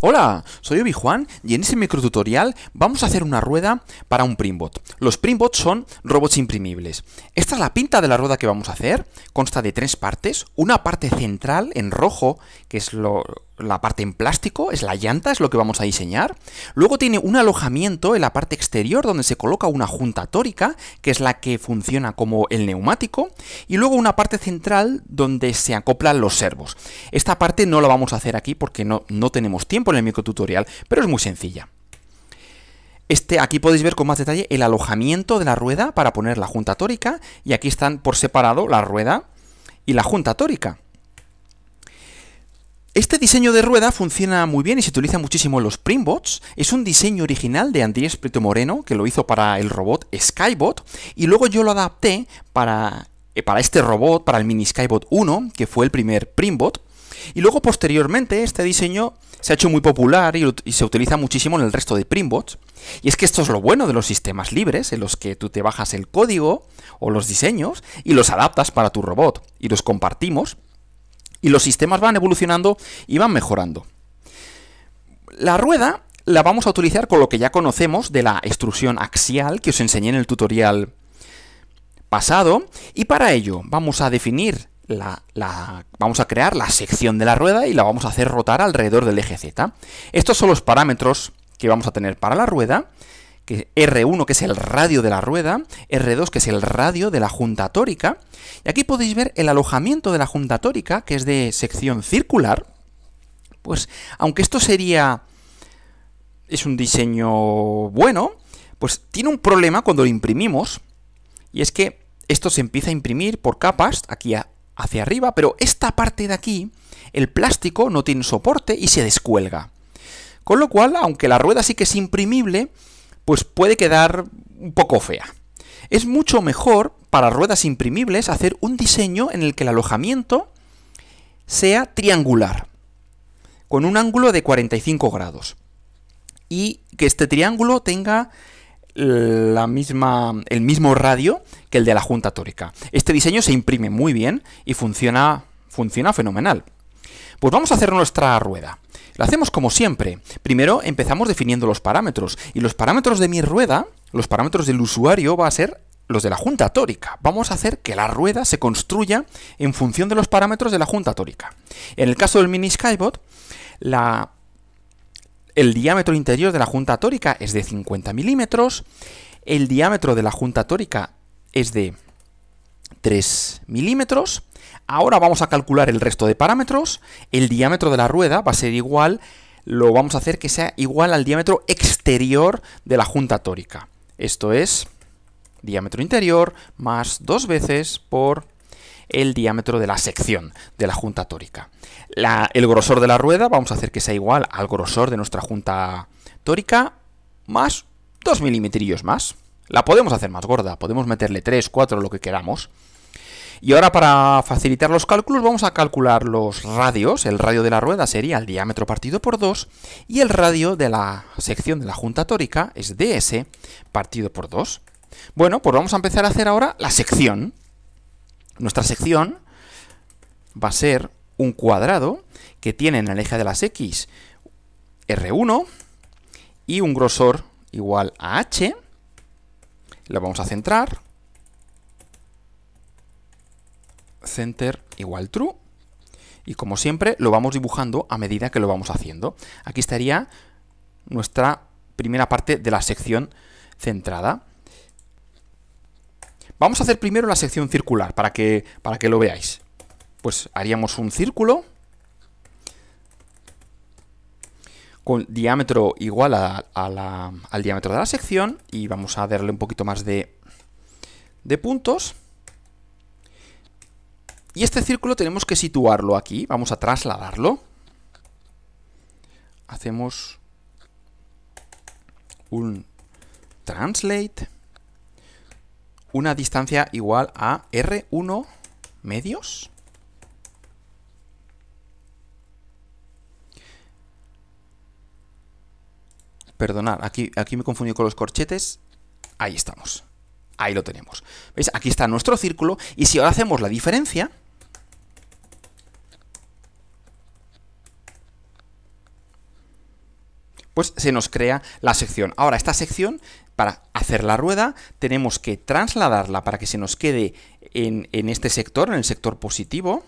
Hola, soy Obi Juan y en este microtutorial vamos a hacer una rueda para un Primbot. Los Primbots son robots imprimibles. Esta es la pinta de la rueda que vamos a hacer, consta de tres partes, una parte central en rojo, que es lo, la parte en plástico, es la llanta, es lo que vamos a diseñar. Luego tiene un alojamiento en la parte exterior donde se coloca una junta tórica, que es la que funciona como el neumático. Y luego una parte central donde se acoplan los servos. Esta parte no la vamos a hacer aquí porque no, no tenemos tiempo en el microtutorial, pero es muy sencilla. Este, aquí podéis ver con más detalle el alojamiento de la rueda para poner la junta tórica y aquí están por separado la rueda y la junta tórica. Este diseño de rueda funciona muy bien y se utiliza muchísimo en los Primbots. Es un diseño original de Andrés Preto Moreno, que lo hizo para el robot Skybot, y luego yo lo adapté para, eh, para este robot, para el Mini Skybot 1, que fue el primer Primbot. Y luego posteriormente este diseño se ha hecho muy popular y, y, se utiliza muchísimo en el resto de Primbots. Y es que esto es lo bueno de los sistemas libres, en los que tú te bajas el código o los diseños y los adaptas para tu robot y los compartimos. Y los sistemas van evolucionando y van mejorando. La rueda la vamos a utilizar con lo que ya conocemos de la extrusión axial que os enseñé en el tutorial pasado y para ello vamos a definir la, vamos a crear la sección de la rueda y la vamos a hacer rotar alrededor del eje Z. Estos son los parámetros que vamos a tener para la rueda que R1 que es el radio de la rueda, R2 que es el radio de la junta tórica, y aquí podéis ver el alojamiento de la junta tórica, que es de sección circular, pues aunque esto sería... es un diseño bueno, pues tiene un problema cuando lo imprimimos, y es que esto se empieza a imprimir por capas, aquí hacia arriba, pero esta parte de aquí, el plástico no tiene soporte y se descuelga. Con lo cual, aunque la rueda sí que es imprimible, pues puede quedar un poco fea. Es mucho mejor para ruedas imprimibles hacer un diseño en el que el alojamiento sea triangular, con un ángulo de 45 grados, y que este triángulo tenga la misma, el mismo radio que el de la Junta Tórica. Este diseño se imprime muy bien y funciona, funciona fenomenal. Pues vamos a hacer nuestra rueda. Lo hacemos como siempre. Primero empezamos definiendo los parámetros. Y los parámetros de mi rueda, los parámetros del usuario, va a ser los de la junta tórica. Vamos a hacer que la rueda se construya en función de los parámetros de la junta tórica. En el caso del mini Skybot, el diámetro interior de la junta tórica es de 50 milímetros, el diámetro de la junta tórica es de 3 milímetros Ahora vamos a calcular el resto de parámetros. El diámetro de la rueda va a ser igual, lo vamos a hacer que sea igual al diámetro exterior de la junta tórica. Esto es diámetro interior más dos veces por el diámetro de la sección de la junta tórica. el grosor de la rueda vamos a hacer que sea igual al grosor de nuestra junta tórica más dos milimetrillos más. La podemos hacer más gorda, podemos meterle tres, cuatro, lo que queramos. Y ahora para facilitar los cálculos vamos a calcular los radios. El radio de la rueda sería el diámetro partido por 2 y el radio de la sección de la junta tórica es ds partido por 2. Bueno, pues vamos a empezar a hacer ahora la sección. Nuestra sección va a ser un cuadrado que tiene en el eje de las x r1 y un grosor igual a h. Lo vamos a centrar center igual true. Y como siempre, lo vamos dibujando a medida que lo vamos haciendo. Aquí estaría nuestra primera parte de la sección centrada. Vamos a hacer primero la sección circular para que, para que lo veáis. Pues haríamos un círculo con diámetro igual al diámetro de la sección y vamos a darle un poquito más de, de puntos. Y este círculo tenemos que situarlo aquí. Vamos a trasladarlo. Hacemos un translate. Una distancia igual a R1 medios. Perdonad, aquí, aquí me confundí con los corchetes. Ahí estamos. Ahí lo tenemos. ¿Veis? Aquí está nuestro círculo. Y si ahora hacemos la diferencia, pues se nos crea la sección. Ahora, esta sección, para hacer la rueda, tenemos que trasladarla para que se nos quede en, este sector, en el sector positivo.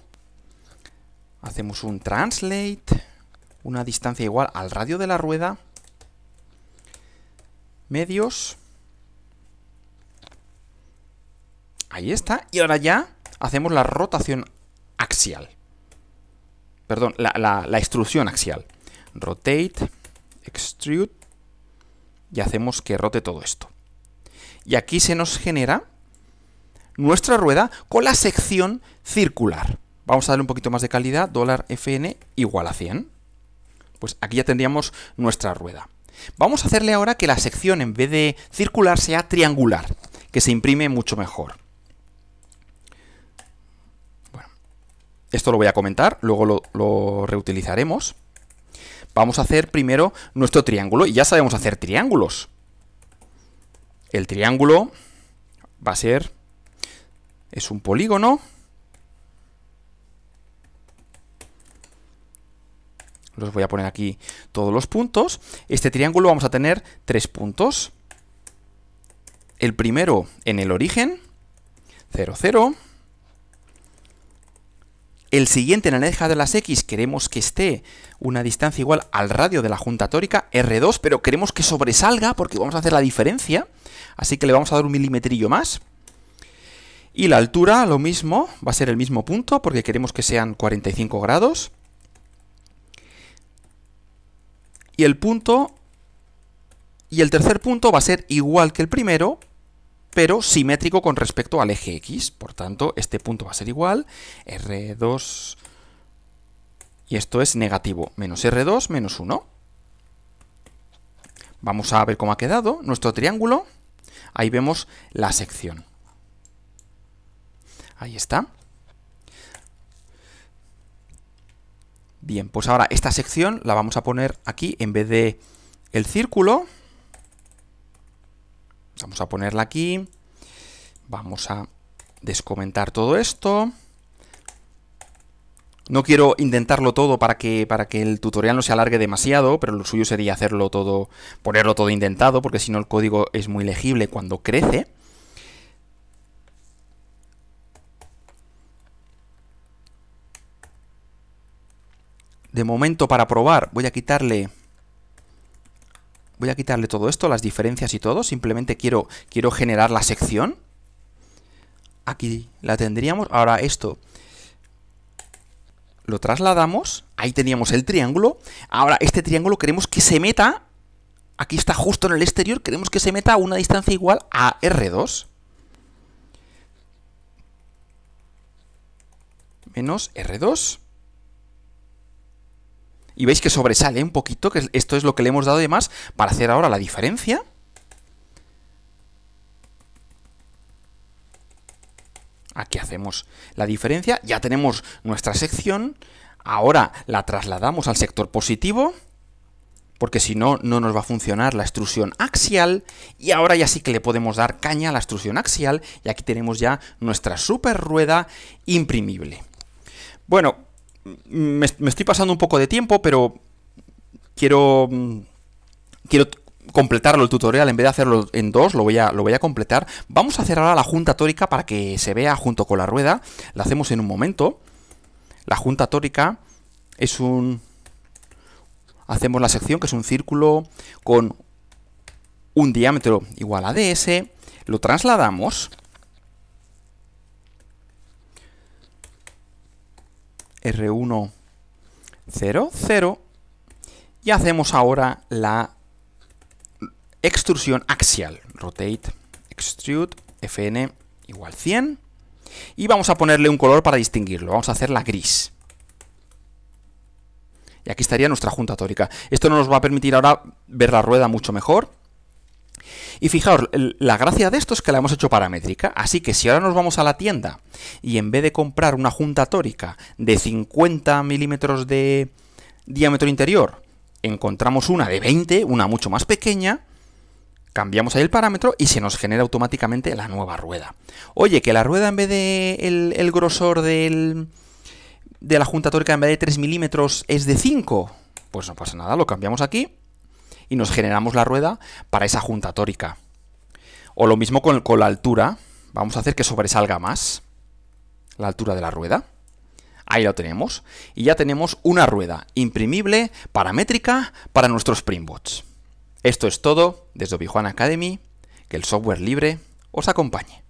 Hacemos un translate, una distancia igual al radio de la rueda, medios, Ahí está. Y ahora ya hacemos la rotación axial. Perdón, la, la, la extrusión axial. Rotate extrude y hacemos que rote todo esto. Y aquí se nos genera nuestra rueda con la sección circular. Vamos a darle un poquito más de calidad, dólar FN igual a 100. Pues aquí ya tendríamos nuestra rueda. Vamos a hacerle ahora que la sección en vez de circular sea triangular, que se imprime mucho mejor. esto lo voy a comentar, luego lo reutilizaremos. Vamos a hacer primero nuestro triángulo y ya sabemos hacer triángulos. El triángulo va a ser... es un polígono. Los voy a poner aquí todos los puntos. Este triángulo vamos a tener tres puntos. El primero en el origen, 0, 0. El siguiente en la aneja de las X queremos que esté una distancia igual al radio de la junta tórica, R2, pero queremos que sobresalga porque vamos a hacer la diferencia, así que le vamos a dar un milimetrillo más. Y la altura, lo mismo, va a ser el mismo punto porque queremos que sean 45 grados. Y el punto... Y el tercer punto va a ser igual que el primero, pero simétrico con respecto al eje X. Por tanto, este punto va a ser igual, R2, y esto es negativo, menos R2 menos 1. Vamos a ver cómo ha quedado nuestro triángulo. Ahí vemos la sección. Ahí está. Bien, pues ahora esta sección la vamos a poner aquí en vez de el círculo. Vamos a ponerla aquí. Vamos a descomentar todo esto. No quiero intentarlo todo para que, para que el tutorial no se alargue demasiado, pero lo suyo sería hacerlo todo, ponerlo todo intentado, porque si no el código es muy legible cuando crece. De momento para probar voy a quitarle Voy a quitarle todo esto, las diferencias y todo. Simplemente quiero, quiero generar la sección. Aquí la tendríamos. Ahora esto lo trasladamos. Ahí teníamos el triángulo. Ahora este triángulo queremos que se meta. Aquí está justo en el exterior. Queremos que se meta a una distancia igual a R2. Menos R2 y veis que sobresale un poquito, que esto es lo que le hemos dado de más para hacer ahora la diferencia. Aquí hacemos la diferencia, ya tenemos nuestra sección, ahora la trasladamos al sector positivo, porque si no, no nos va a funcionar la extrusión axial, y ahora ya sí que le podemos dar caña a la extrusión axial, y aquí tenemos ya nuestra super rueda imprimible. Bueno, me, estoy pasando un poco de tiempo, pero quiero, mm, quiero completarlo el tutorial en vez de hacerlo en dos, lo voy a, lo voy a completar. Vamos a cerrar la junta tórica para que se vea junto con la rueda. La hacemos en un momento. La junta tórica es un... Hacemos la sección que es un círculo con un diámetro igual a ds, lo trasladamos R1, 0, 0. Y hacemos ahora la extrusión axial. Rotate, extrude, fn igual 100. Y vamos a ponerle un color para distinguirlo. Vamos a hacerla gris. Y aquí estaría nuestra junta tórica. Esto nos va a permitir ahora ver la rueda mucho mejor. Y fijaos, la gracia de esto es que la hemos hecho paramétrica, así que si ahora nos vamos a la tienda y en vez de comprar una junta tórica de 50 milímetros de diámetro interior, encontramos una de 20, una mucho más pequeña, cambiamos ahí el parámetro y se nos genera automáticamente la nueva rueda. Oye, que la rueda en vez de el, grosor de la junta tórica en vez de 3 milímetros es de 5, pues no pasa nada, lo cambiamos aquí y nos generamos la rueda para esa junta tórica. O lo mismo con, la altura, vamos a hacer que sobresalga más la altura de la rueda. Ahí lo tenemos. Y ya tenemos una rueda imprimible, paramétrica, para nuestros Springbots. Esto es todo desde obi Academy. Que el software libre os acompañe.